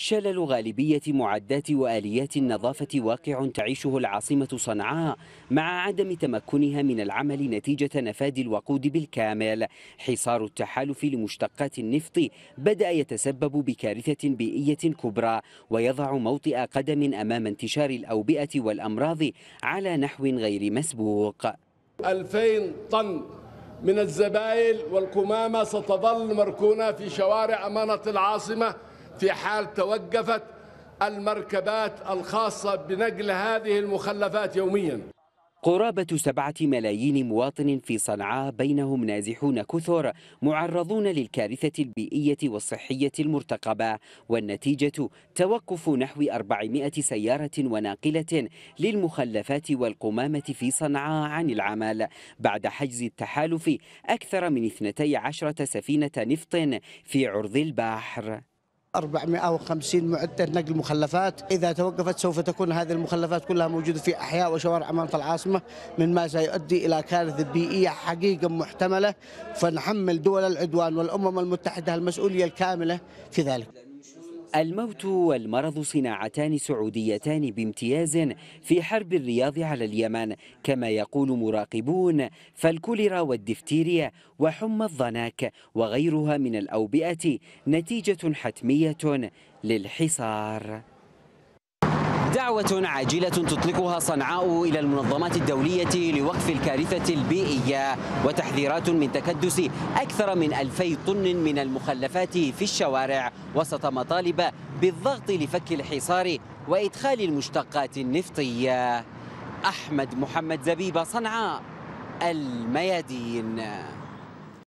شلل غالبية معدات وآليات النظافة واقع تعيشه العاصمة صنعاء مع عدم تمكنها من العمل نتيجة نفاد الوقود بالكامل حصار التحالف لمشتقات النفط بدأ يتسبب بكارثة بيئية كبرى ويضع موطئ قدم أمام انتشار الأوبئة والأمراض على نحو غير مسبوق 2000 طن من الزبائل والكمامة ستظل مركونة في شوارع أمانة العاصمة في حال توقفت المركبات الخاصة بنقل هذه المخلفات يوميا قرابة سبعة ملايين مواطن في صنعاء بينهم نازحون كثر معرضون للكارثة البيئية والصحية المرتقبة والنتيجة توقف نحو 400 سيارة وناقلة للمخلفات والقمامة في صنعاء عن العمل بعد حجز التحالف أكثر من 12 سفينة نفط في عرض البحر 450 معدة نقل مخلفات إذا توقفت سوف تكون هذه المخلفات كلها موجودة في أحياء وشوارع في العاصمة مما سيؤدي إلى كارثة بيئية حقيقة محتملة فنحمل دول العدوان والأمم المتحدة المسؤولية الكاملة في ذلك الموت والمرض صناعتان سعوديتان بامتياز في حرب الرياض على اليمن كما يقول مراقبون فالكوليرا والدفتيريا وحمى الضناك وغيرها من الأوبئة نتيجة حتمية للحصار دعوة عاجلة تطلقها صنعاء إلى المنظمات الدولية لوقف الكارثة البيئية وتحذيرات من تكدس أكثر من ألفي طن من المخلفات في الشوارع وسط مطالب بالضغط لفك الحصار وإدخال المشتقات النفطية أحمد محمد زبيب صنعاء الميادين